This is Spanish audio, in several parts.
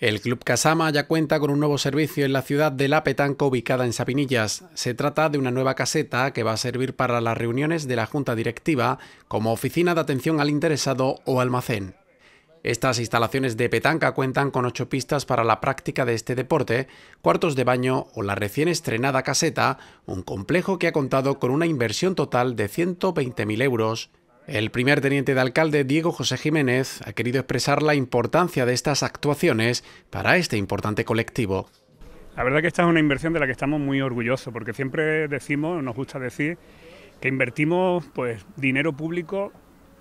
El Club Casama ya cuenta con un nuevo servicio en la ciudad de La Petanca ubicada en Sapinillas. Se trata de una nueva caseta que va a servir para las reuniones de la Junta Directiva como oficina de atención al interesado o almacén. Estas instalaciones de petanca cuentan con ocho pistas para la práctica de este deporte, cuartos de baño o la recién estrenada caseta, un complejo que ha contado con una inversión total de 120.000 euros el primer teniente de alcalde Diego José Jiménez ha querido expresar la importancia de estas actuaciones para este importante colectivo. La verdad que esta es una inversión de la que estamos muy orgullosos, porque siempre decimos, nos gusta decir, que invertimos pues dinero público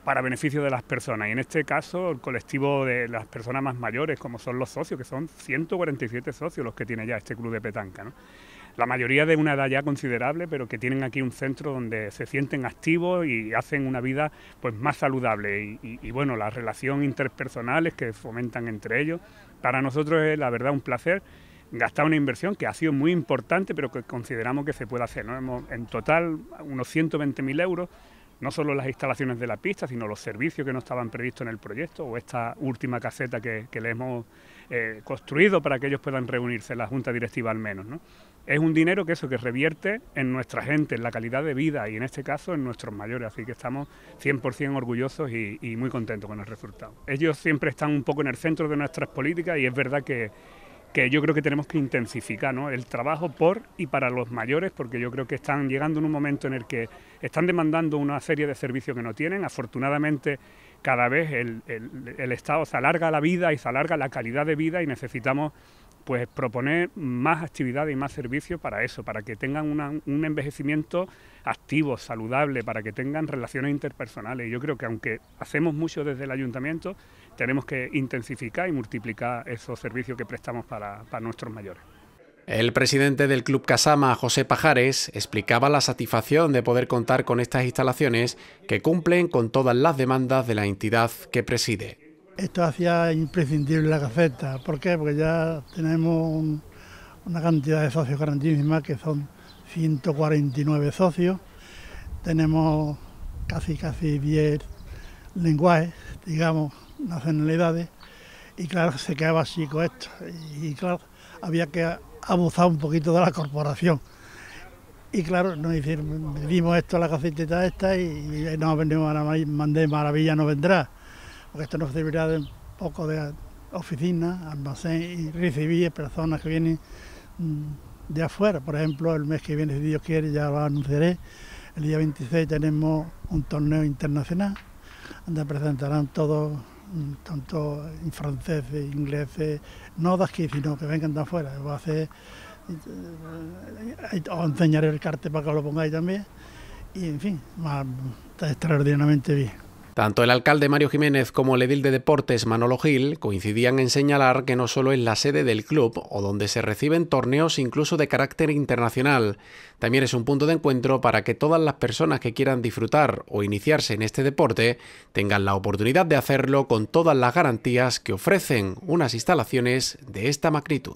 para beneficio de las personas. Y en este caso, el colectivo de las personas más mayores, como son los socios, que son 147 socios los que tiene ya este club de petanca la mayoría de una edad ya considerable, pero que tienen aquí un centro donde se sienten activos y hacen una vida pues más saludable. Y, bueno, las relaciones interpersonales que fomentan entre ellos. Para nosotros es la verdad un placer gastar una inversión que ha sido muy importante, pero que consideramos que se puede hacer. Hemos, en total, unos 120.000 euros, no solo las instalaciones de la pista, sino los servicios que no estaban previstos en el proyecto, o esta última caseta que, le hemos eh, construido para que ellos puedan reunirse, la Junta Directiva al menos. ¿no? es un dinero que eso que revierte en nuestra gente, en la calidad de vida y en este caso en nuestros mayores. Así que estamos 100% orgullosos y, muy contentos con el resultado. Ellos siempre están un poco en el centro de nuestras políticas y es verdad que, que yo creo que tenemos que intensificar ¿no? el trabajo por y para los mayores, porque yo creo que están llegando en un momento en el que están demandando una serie de servicios que no tienen. Afortunadamente, cada vez el Estado se alarga la vida y se alarga la calidad de vida y necesitamos pues proponer más actividades y más servicios para eso, para que tengan un envejecimiento activo, saludable, para que tengan relaciones interpersonales. yo creo que aunque hacemos mucho desde el ayuntamiento, tenemos que intensificar y multiplicar esos servicios que prestamos para nuestros mayores. El presidente del Club Casama, José Pajares, explicaba la satisfacción de poder contar con estas instalaciones que cumplen con todas las demandas de la entidad que preside. Esto hacía imprescindible la caseta, ¿Por qué? Porque ya tenemos una cantidad de socios grandísima, que son 149 socios. Tenemos casi, casi 10 lenguajes, digamos, nacionalidades. Y claro, se quedaba chico esto. Y, claro, había que abusar un poquito de la corporación. Y claro, no decir dimos esto a la gacetita esta y, no nos venimos a mandé maravilla, no vendrá porque esto nos servirá de un poco de oficina, almacén y recibir personas que vienen mm, de afuera. Por ejemplo, el mes que viene, si Dios quiere, ya lo anunciaré. El día 26 tenemos un torneo internacional donde presentarán todos, mm, tanto franceses, ingleses, no de aquí, sino que vengan de afuera. os eh, eh, enseñaré el cartel para que lo pongáis también. Y en fin, está extraordinariamente bien. Tanto el alcalde Mario Jiménez como el edil de deportes Manolo Gil coincidían en señalar que no solo es la sede del club o donde se reciben torneos incluso de carácter internacional, también es un punto de encuentro para que todas las personas que quieran disfrutar o iniciarse en este deporte tengan la oportunidad de hacerlo con todas las garantías que ofrecen unas instalaciones de esta magnitud.